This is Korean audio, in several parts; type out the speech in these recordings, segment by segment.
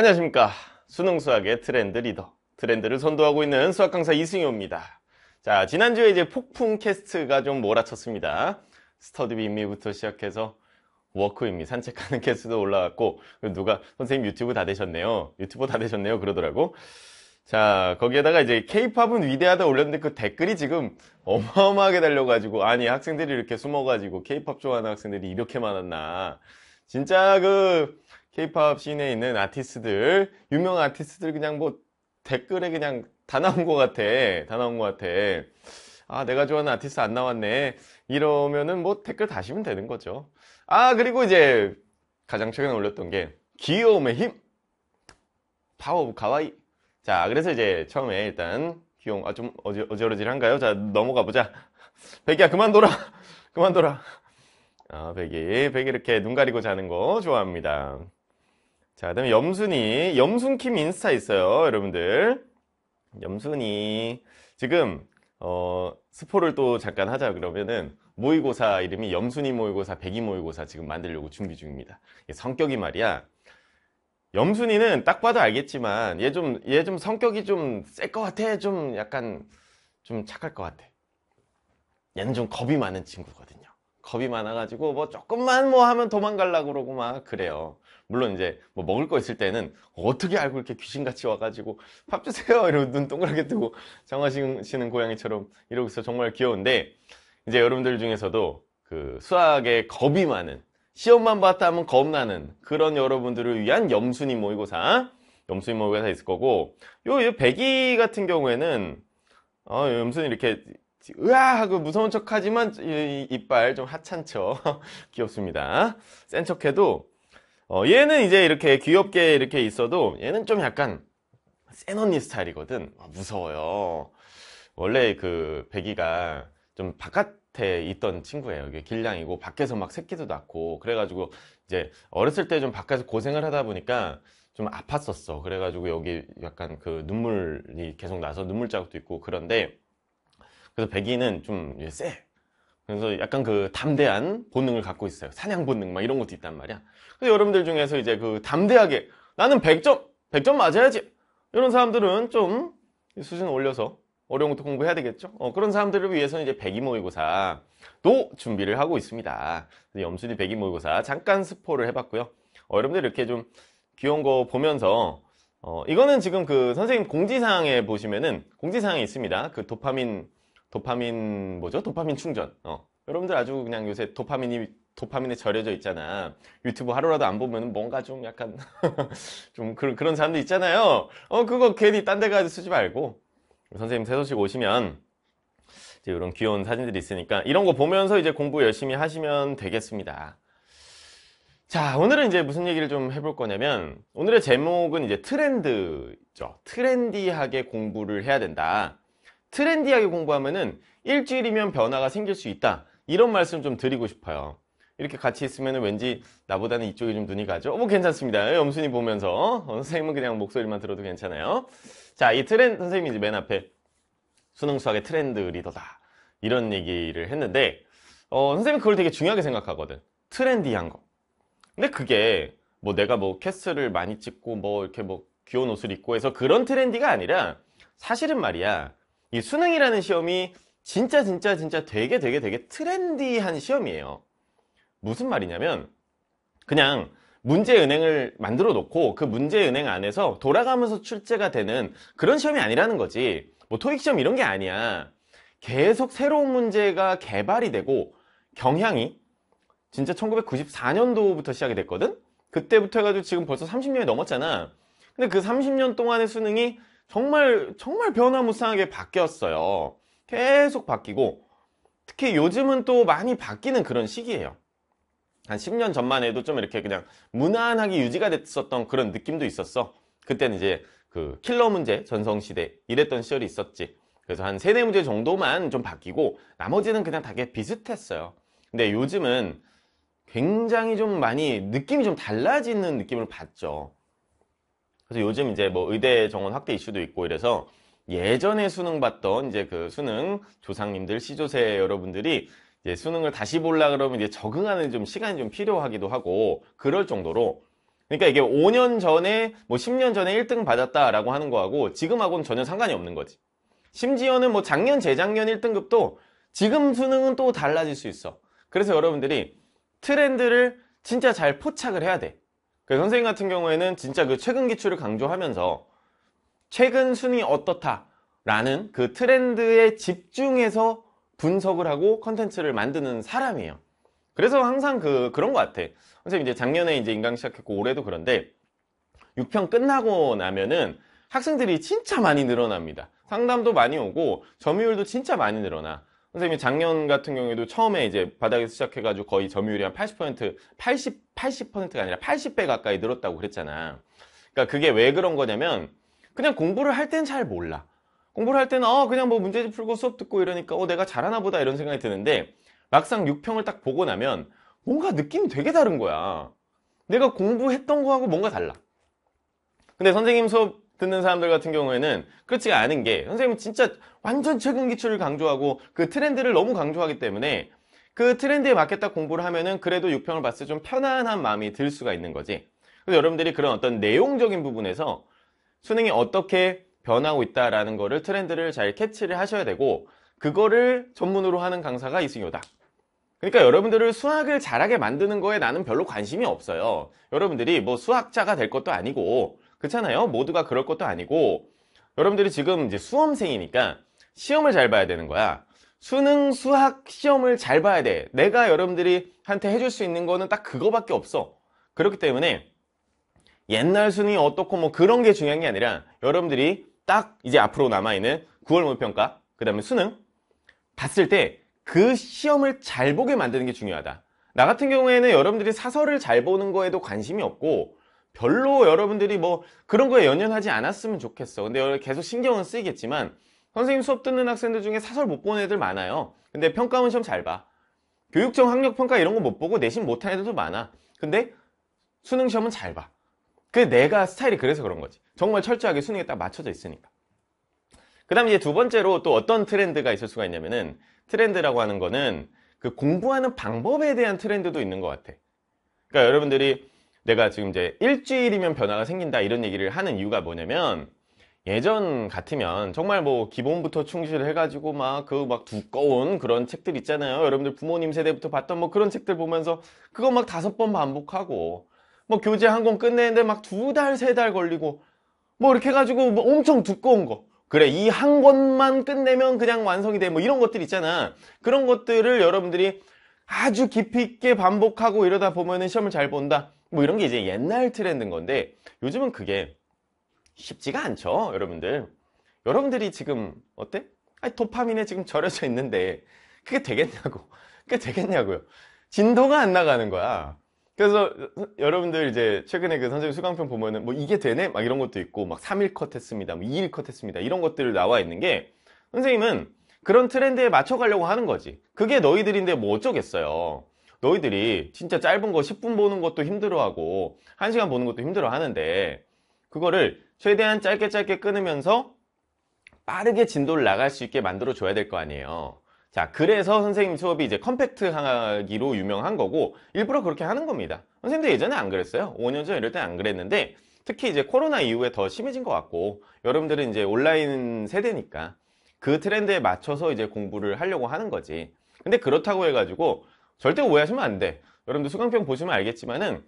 안녕하십니까 수능 수학의 트렌드 리더 트렌드를 선도하고 있는 수학 강사 이승효입니다 자 지난주에 이제 폭풍 캐스트가 좀 몰아쳤습니다 스터디 빈미부터 시작해서 워크인미 산책하는 캐스트도 올라왔고 누가 선생님 유튜브 다 되셨네요 유튜브 다 되셨네요 그러더라고 자 거기에다가 이제 케이팝은 위대하다 올렸는데 그 댓글이 지금 어마어마하게 달려가지고 아니 학생들이 이렇게 숨어가지고 케이팝 좋아하는 학생들이 이렇게 많았나 진짜 그 K-팝 씬에 있는 아티스트들 유명 아티스트들 그냥 뭐 댓글에 그냥 다 나온 것 같아 다 나온 것 같아 아 내가 좋아하는 아티스트 안 나왔네 이러면은 뭐 댓글 다시면 되는 거죠 아 그리고 이제 가장 최근에 올렸던 게 귀여움의 힘 파워 오브 가와이 자 그래서 이제 처음에 일단 귀여움 아 좀 어지, 어지러질한가요? 자 넘어가 보자 백이야 그만 돌아 그만 돌아 아 백이 백이 이렇게 눈 가리고 자는 거 좋아합니다 자, 그 다음에 염순이. 염순킴 인스타 있어요, 여러분들. 염순이. 지금, 어, 스포를 또 잠깐 하자 그러면은 모의고사 이름이 염순이 모의고사, 백이 모의고사 지금 만들려고 준비 중입니다. 성격이 말이야. 염순이는 딱 봐도 알겠지만 얘 좀 얘 좀 성격이 좀셀것 같아. 좀 약간 좀 착할 것 같아. 얘는 좀 겁이 많은 친구거든요. 겁이 많아가지고 뭐 조금만 뭐 하면 도망가려고 그러고 막 그래요. 물론 이제 뭐 먹을 거 있을 때는 어떻게 알고 이렇게 귀신같이 와가지고 밥 주세요 이러고 눈 동그랗게 뜨고 장화시는 고양이처럼 이러고 있어 정말 귀여운데 이제 여러분들 중에서도 그 수학에 겁이 많은 시험만 봤다 하면 겁나는 그런 여러분들을 위한 염순이 모의고사 염순이 모의고사 있을 거고 요, 요 배기 같은 경우에는 어, 염순이 이렇게 으아 하고 무서운 척하지만 이빨 좀 하찮 죠 귀엽습니다 센 척해도 어, 얘는 이제 이렇게 귀엽게 이렇게 있어도 얘는 좀 약간 센 언니 스타일이거든 아, 무서워요 원래 그백기가좀 바깥에 있던 친구예요 이게 길냥이고 밖에서 막 새끼도 낳고 그래가지고 이제 어렸을 때 좀 바깥에서 고생을 하다 보니까 좀 아팠었어 그래가지고 여기 약간 그 눈물이 계속 나서 눈물 자국도 있고 그런데 그래서 백인은 좀 쎄. 그래서 약간 그 담대한 본능을 갖고 있어요. 사냥 본능 막 이런 것도 있단 말이야. 그래서 여러분들 중에서 이제 그 담대하게 나는 100점, 100점 맞아야지. 이런 사람들은 좀 수준 올려서 어려운 것도 공부해야 되겠죠. 어, 그런 사람들을 위해서는 이제 백이 모의고사도 준비를 하고 있습니다. 염순이 백이 모의고사 잠깐 스포를 해봤고요. 어, 여러분들 이렇게 좀 귀여운 거 보면서 어, 이거는 지금 그 선생님 공지사항에 보시면은 공지사항이 있습니다. 그 도파민 도파민 뭐죠? 도파민 충전. 어. 여러분들 아주 그냥 요새 도파민이 도파민에 절여져 있잖아. 유튜브 하루라도 안 보면 뭔가 좀 약간 좀 그런 그런 사람들 있잖아요. 어 그거 괜히 딴 데 가서 쓰지 말고 선생님 새 소식 오시면 이제 이런 귀여운 사진들이 있으니까 이런 거 보면서 이제 공부 열심히 하시면 되겠습니다. 자, 오늘은 이제 무슨 얘기를 좀 해볼 거냐면, 오늘의 제목은 이제 트렌드죠. 트렌디하게 공부를 해야 된다. 트렌디하게 공부하면은 일주일이면 변화가 생길 수 있다. 이런 말씀 좀 드리고 싶어요. 이렇게 같이 있으면 왠지 나보다는 이쪽에 좀 눈이 가죠? 뭐 괜찮습니다. 염순이 예, 보면서 어, 선생님은 그냥 목소리만 들어도 괜찮아요. 자, 이 트렌드 선생님이 이제 맨 앞에 수능 수학의 트렌드 리더다 이런 얘기를 했는데 어, 선생님 그걸 되게 중요하게 생각하거든. 트렌디한 거. 근데 그게 뭐 내가 뭐 캐스를 많이 찍고 뭐 이렇게 뭐 귀여운 옷을 입고 해서 그런 트렌디가 아니라 사실은 말이야 이 수능이라는 시험이 진짜 진짜 진짜 되게 되게 되게 트렌디한 시험이에요 무슨 말이냐면 그냥 문제 은행을 만들어 놓고 그 문제 은행 안에서 돌아가면서 출제가 되는 그런 시험이 아니라는 거지 뭐 토익 시험 이런 게 아니야 계속 새로운 문제가 개발이 되고 경향이 진짜 1994년도부터 시작이 됐거든 그때부터 해가지고 지금 벌써 30년이 넘었잖아 근데 그 30년 동안의 수능이 정말 정말 변화무쌍하게 바뀌었어요. 계속 바뀌고 특히 요즘은 또 많이 바뀌는 그런 시기예요. 한 10년 전만 해도 좀 이렇게 그냥 무난하게 유지가 됐었던 그런 느낌도 있었어. 그때는 이제 그 킬러 문제, 전성시대 이랬던 시절이 있었지. 그래서 한 세네 문제 정도만 좀 바뀌고 나머지는 그냥 다게 비슷했어요. 근데 요즘은 굉장히 좀 많이 느낌이 좀 달라지는 느낌을 받죠. 그래서 요즘 이제 뭐 의대 정원 확대 이슈도 있고 이래서 예전에 수능 봤던 이제 그 수능 조상님들 시조세 여러분들이 이제 수능을 다시 볼라 그러면 이제 적응하는 좀 시간이 좀 필요하기도 하고 그럴 정도로 그러니까 이게 5년 전에 뭐 10년 전에 1등 받았다라고 하는 거하고 지금하고는 전혀 상관이 없는 거지. 심지어는 뭐 작년 재작년 1등급도 지금 수능은 또 달라질 수 있어. 그래서 여러분들이 트렌드를 진짜 잘 포착을 해야 돼. 그 선생님 같은 경우에는 진짜 그 최근 기출을 강조하면서 최근 순위 어떻다 라는 그 트렌드에 집중해서 분석을 하고 컨텐츠를 만드는 사람이에요 그래서 항상 그, 그런 것 같아 선생님 이제 작년에 이제 인강 시작했고 올해도 그런데 6평 끝나고 나면은 학생들이 진짜 많이 늘어납니다 상담도 많이 오고 점유율도 진짜 많이 늘어나 선생님이 작년 같은 경우에도 처음에 이제 바닥에서 시작해가지고 거의 점유율이 한 80%, 80, 80%가 아니라 80배 가까이 늘었다고 그랬잖아. 그러니까 그게 왜 그런 거냐면 그냥 공부를 할 땐 잘 몰라. 공부를 할 때는 어 그냥 뭐 문제집 풀고 수업 듣고 이러니까 어 내가 잘하나 보다 이런 생각이 드는데 막상 6평을 딱 보고 나면 뭔가 느낌이 되게 다른 거야. 내가 공부했던 거하고 뭔가 달라. 근데 선생님 수업 듣는 사람들 같은 경우에는 그렇지가 않은 게 선생님은 진짜 완전 최근 기출을 강조하고 그 트렌드를 너무 강조하기 때문에 그 트렌드에 맞게 딱 공부를 하면은 그래도 6평을 봤을 때 좀 편안한 마음이 들 수가 있는 거지 그래서 여러분들이 그런 어떤 내용적인 부분에서 수능이 어떻게 변하고 있다라는 거를 트렌드를 잘 캐치를 하셔야 되고 그거를 전문으로 하는 강사가 이승효다 그러니까 여러분들을 수학을 잘하게 만드는 거에 나는 별로 관심이 없어요 여러분들이 뭐 수학자가 될 것도 아니고 그렇잖아요 모두가 그럴 것도 아니고 여러분들이 지금 이제 수험생이니까 시험을 잘 봐야 되는 거야 수능 수학 시험을 잘 봐야 돼 내가 여러분들이 한테 해줄 수 있는 거는 딱 그거밖에 없어 그렇기 때문에 옛날 수능이 어떻고 뭐 그런 게 중요한 게 아니라 여러분들이 딱 이제 앞으로 남아있는 9월 모평가그 다음에 수능 봤을 때 그 시험을 잘 보게 만드는 게 중요하다 나 같은 경우에는 여러분들이 사설을 잘 보는 거에도 관심이 없고 별로 여러분들이 뭐 그런 거에 연연하지 않았으면 좋겠어 근데 계속 신경은 쓰이겠지만 선생님 수업 듣는 학생들 중에 사설 못 보는 애들 많아요 근데 평가원 시험 잘봐 교육청 학력평가 이런 거 못 보고 내신 못한 애들도 많아 근데 수능 시험은 잘봐 그 내가 스타일이 그래서 그런 거지 정말 철저하게 수능에 딱 맞춰져 있으니까 그 다음 이제 두 번째로 또 어떤 트렌드가 있을 수가 있냐면은 트렌드라고 하는 거는 그 공부하는 방법에 대한 트렌드도 있는 것 같아 그러니까 여러분들이 내가 지금 이제 일주일이면 변화가 생긴다 이런 얘기를 하는 이유가 뭐냐면 예전 같으면 정말 뭐 기본부터 충실해가지고 막 그 막 두꺼운 그런 책들 있잖아요. 여러분들 부모님 세대부터 봤던 뭐 그런 책들 보면서 그거 막 다섯 번 반복하고 뭐 교재 한 권 끝내는데 막 두 달, 세 달 걸리고 뭐 이렇게 해가지고 뭐 엄청 두꺼운 거. 그래, 이 한 권만 끝내면 그냥 완성이 돼. 뭐 이런 것들 있잖아. 그런 것들을 여러분들이 아주 깊이 있게 반복하고 이러다 보면은 시험을 잘 본다. 뭐 이런 게 이제 옛날 트렌드인 건데 요즘은 그게 쉽지가 않죠 여러분들 여러분들이 지금 어때? 아니 도파민에 지금 절여져 있는데 그게 되겠냐고 그게 되겠냐고요 진도가 안 나가는 거야 그래서 여러분들 이제 최근에 그 선생님 수강편 보면은 뭐 이게 되네? 막 이런 것도 있고 막 3일 컷 했습니다 뭐 2일 컷 했습니다 이런 것들 나와 있는 게 선생님은 그런 트렌드에 맞춰가려고 하는 거지 그게 너희들인데 뭐 어쩌겠어요 너희들이 진짜 짧은 거 10분 보는 것도 힘들어하고 1시간 보는 것도 힘들어하는데 그거를 최대한 짧게 짧게 끊으면서 빠르게 진도를 나갈 수 있게 만들어 줘야 될 거 아니에요 자 그래서 선생님 수업이 이제 컴팩트 하기로 유명한 거고 일부러 그렇게 하는 겁니다 선생님도 예전에 안 그랬어요 5년 전 이럴 때안 그랬는데 특히 이제 코로나 이후에 더 심해진 것 같고 여러분들은 이제 온라인 세대니까 그 트렌드에 맞춰서 이제 공부를 하려고 하는 거지 근데 그렇다고 해가지고 절대 오해하시면 안 돼. 여러분들 수강평 보시면 알겠지만은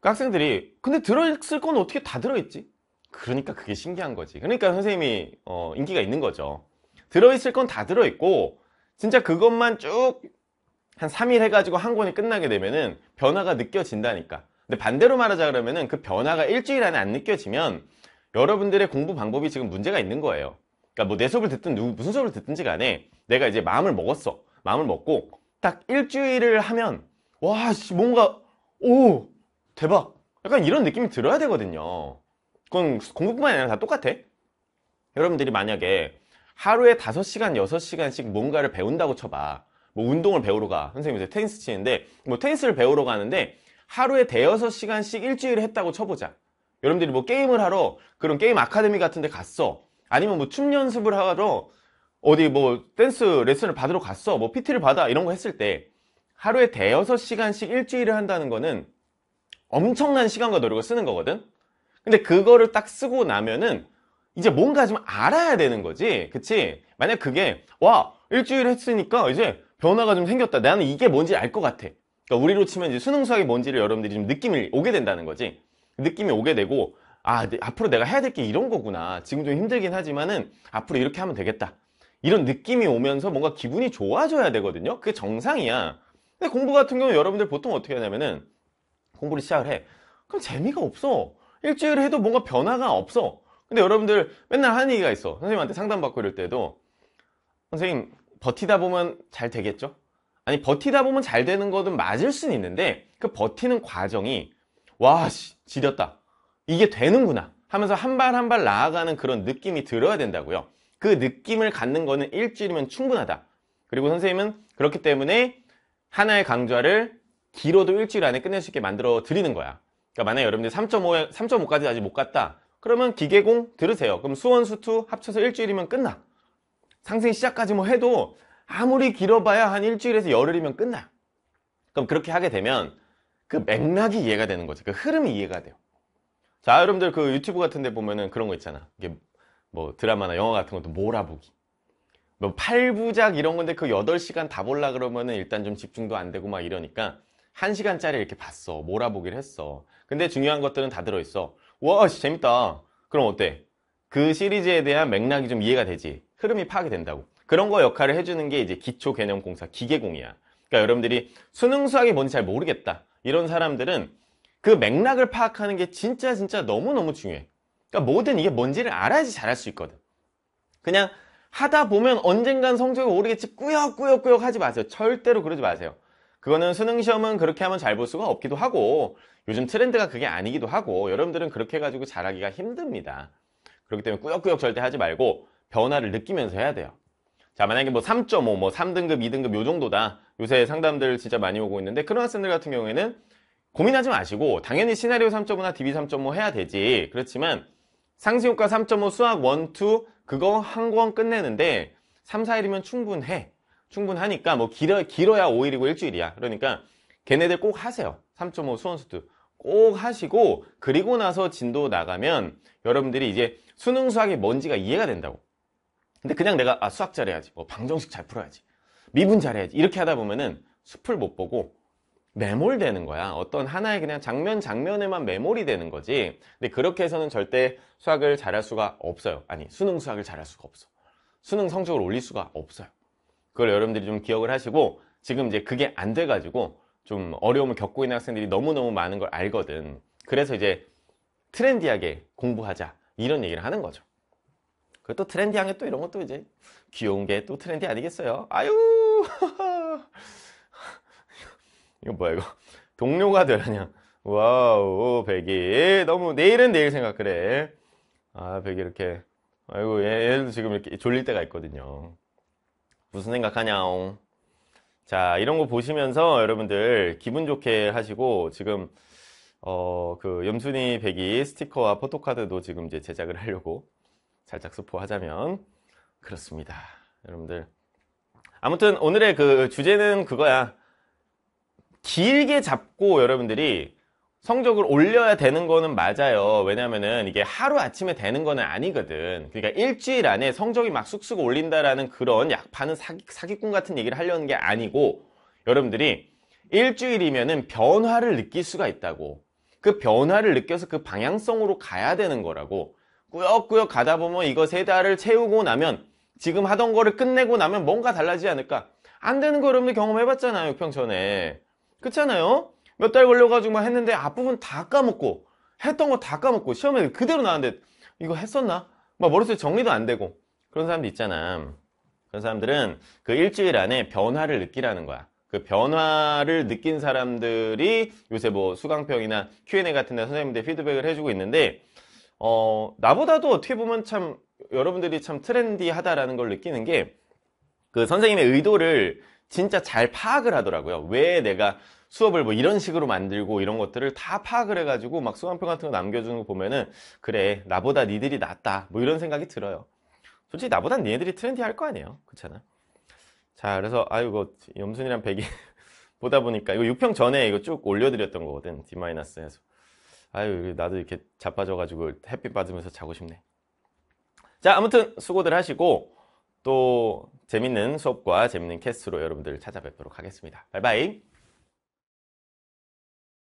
그 학생들이 근데 들어있을 건 어떻게 다 들어있지? 그러니까 그게 신기한 거지. 그러니까 선생님이 어, 인기가 있는 거죠. 들어있을 건 다 들어있고 진짜 그것만 쭉 한 3일 해가지고 한 권이 끝나게 되면은 변화가 느껴진다니까. 근데 반대로 말하자 그러면은 그 변화가 일주일 안에 안 느껴지면 여러분들의 공부 방법이 지금 문제가 있는 거예요. 그러니까 뭐 내 수업을 듣든 누구 무슨 수업을 듣든지 간에 내가 이제 마음을 먹었어. 마음을 먹고 딱 일주일을 하면 와 씨 뭔가 오 대박 약간 이런 느낌이 들어야 되거든요 그건 공부뿐만 아니라 다 똑같아 여러분들이 만약에 하루에 5시간 6시간씩 뭔가를 배운다고 쳐봐 뭐 운동을 배우러 가 선생님 이제 테니스 치는데 뭐 테니스를 배우러 가는데 하루에 대여섯 시간씩 일주일을 했다고 쳐보자 여러분들이 뭐 게임을 하러 그런 게임 아카데미 같은 데 갔어 아니면 뭐 춤 연습을 하러 어디 뭐 댄스 레슨을 받으러 갔어 뭐 PT를 받아 이런 거 했을 때 하루에 대여섯 시간씩 일주일을 한다는 거는 엄청난 시간과 노력을 쓰는 거거든 근데 그거를 딱 쓰고 나면은 이제 뭔가 좀 알아야 되는 거지 그치 만약 그게 와 일주일 했으니까 이제 변화가 좀 생겼다 나는 이게 뭔지 알 것 같아 그러니까 우리로 치면 이제 수능 수학이 뭔지를 여러분들이 좀 느낌이 오게 된다는 거지 느낌이 오게 되고 아 네, 앞으로 내가 해야 될 게 이런 거구나 지금 좀 힘들긴 하지만은 앞으로 이렇게 하면 되겠다 이런 느낌이 오면서 뭔가 기분이 좋아져야 되거든요. 그게 정상이야. 근데 공부 같은 경우 여러분들 보통 어떻게 하냐면은 공부를 시작을 해. 그럼 재미가 없어. 일주일을 해도 뭔가 변화가 없어. 근데 여러분들 맨날 하는 얘기가 있어. 선생님한테 상담받고 이럴 때도 선생님 버티다 보면 잘 되겠죠? 아니 버티다 보면 잘 되는 거든 맞을 수는 있는데 그 버티는 과정이 와 씨, 지렸다. 이게 되는구나 하면서 한 발 한 발 나아가는 그런 느낌이 들어야 된다고요. 그 느낌을 갖는 거는 일주일이면 충분하다. 그리고 선생님은 그렇기 때문에 하나의 강좌를 길어도 일주일 안에 끝낼 수 있게 만들어 드리는 거야. 그러니까 만약 여러분들이 3.5, 3.5까지 아직 못 갔다. 그러면 기계공 들으세요. 그럼 수원, 수투 합쳐서 일주일이면 끝나. 상생 시작까지 뭐 해도 아무리 길어봐야 한 일주일에서 열흘이면 끝나. 그럼 그렇게 하게 되면 그 맥락이 이해가 되는 거지. 그 흐름이 이해가 돼요. 자, 여러분들 그 유튜브 같은 데 보면은 그런 거 있잖아. 이게 뭐 드라마나 영화 같은 것도 몰아보기 뭐 8부작 이런 건데 그 8시간 다 볼라 그러면은 일단 좀 집중도 안 되고 막 이러니까 1시간짜리 이렇게 봤어 몰아보기를 했어 근데 중요한 것들은 다 들어있어 와 재밌다 그럼 어때? 그 시리즈에 대한 맥락이 좀 이해가 되지 흐름이 파악이 된다고 그런 거 역할을 해주는 게 이제 기초 개념 공사 기계공이야 그러니까 여러분들이 수능 수학이 뭔지 잘 모르겠다 이런 사람들은 그 맥락을 파악하는 게 진짜 진짜 너무너무 중요해 그러니까 뭐든 이게 뭔지를 알아야지 잘할 수 있거든. 그냥 하다 보면 언젠간 성적이 오르겠지 꾸역꾸역꾸역 하지 마세요. 절대로 그러지 마세요. 그거는 수능 시험은 그렇게 하면 잘 볼 수가 없기도 하고 요즘 트렌드가 그게 아니기도 하고 여러분들은 그렇게 해가지고 잘하기가 힘듭니다. 그렇기 때문에 꾸역꾸역 절대 하지 말고 변화를 느끼면서 해야 돼요. 자 만약에 뭐 3.5, 뭐 3등급, 2등급 요 정도다. 요새 상담들 진짜 많이 오고 있는데 그런 학생들 같은 경우에는 고민하지 마시고 당연히 시나리오 3.5나 DB 3.5 해야 되지. 그렇지만 상시효과 3.5 수학 1, 2 그거 한 권 끝내는데 3, 4일이면 충분해. 충분하니까 뭐 길어, 길어야 5일이고 일주일이야. 그러니까 걔네들 꼭 하세요. 3.5 수원수도 꼭 하시고 그리고 나서 진도 나가면 여러분들이 이제 수능 수학이 뭔지가 이해가 된다고. 근데 그냥 내가 아 수학 잘해야지. 뭐 방정식 잘 풀어야지. 미분 잘해야지. 이렇게 하다 보면은 숲을 못 보고 매몰되는 거야. 어떤 하나의 그냥 장면 장면에만 매몰이 되는 거지. 근데 그렇게 해서는 절대 수학을 잘할 수가 없어요. 아니, 수능 수학을 잘할 수가 없어. 수능 성적을 올릴 수가 없어요. 그걸 여러분들이 좀 기억을 하시고 지금 이제 그게 안 돼가지고 좀 어려움을 겪고 있는 학생들이 너무너무 많은 걸 알거든. 그래서 이제 트렌디하게 공부하자. 이런 얘기를 하는 거죠. 그리고 또 트렌디한 게또 이런 것도 이제 귀여운 게 또 트렌디 아니겠어요? 아유! 이거 뭐야 이거 동료가 되라냐 와우 백이 너무 내일은 내일 생각 그래 아 백이 이렇게 아이고 얘, 얘도 지금 이렇게 졸릴 때가 있거든요 무슨 생각하냐옹 자 이런 거 보시면서 여러분들 기분 좋게 하시고 지금 어 그 염순이 백이 스티커와 포토카드도 지금 이제 제작을 하려고 살짝 스포하자면 그렇습니다 여러분들 아무튼 오늘의 그 주제는 그거야 길게 잡고 여러분들이 성적을 올려야 되는 거는 맞아요. 왜냐면은 이게 하루 아침에 되는 거는 아니거든. 그러니까 일주일 안에 성적이 막 쑥쑥 올린다라는 그런 약파는 사기, 사기꾼 같은 얘기를 하려는 게 아니고 여러분들이 일주일이면은 변화를 느낄 수가 있다고. 그 변화를 느껴서 그 방향성으로 가야 되는 거라고. 꾸역꾸역 가다 보면 이거 세 달을 채우고 나면 지금 하던 거를 끝내고 나면 뭔가 달라지지 않을까? 안 되는 거 여러분들 경험해봤잖아요, 평전에. 그렇잖아요 몇 달 걸려가지고 막 했는데 앞부분 다 까먹고 했던 거 다 까먹고 시험에 그대로 나왔는데 이거 했었나? 막 머릿속에 정리도 안 되고 그런 사람도 있잖아 그런 사람들은 그 일주일 안에 변화를 느끼라는 거야 그 변화를 느낀 사람들이 요새 뭐 수강평이나 Q&A 같은 데 선생님들 피드백을 해주고 있는데 어, 나보다도 어떻게 보면 참 여러분들이 참 트렌디하다라는 걸 느끼는 게 그 선생님의 의도를 진짜 잘 파악을 하더라고요. 왜 내가 수업을 뭐 이런 식으로 만들고 이런 것들을 다 파악을 해가지고 막 수강표 같은 거 남겨주는 거 보면은 그래 나보다 니들이 낫다 뭐 이런 생각이 들어요. 솔직히 나보다 니네들이 트렌디할 거 아니에요. 그렇잖아. 자 그래서 아유 이거 염순이랑 백이 보다 보니까 이거 6평 전에 이거 쭉 올려드렸던 거거든 D-에서 아유 나도 이렇게 자빠져가지고 햇빛 받으면서 자고 싶네. 자 아무튼 수고들 하시고 또 재밌는 수업과 재밌는 캐스트로 여러분들을 찾아뵙도록 하겠습니다. 바이바이!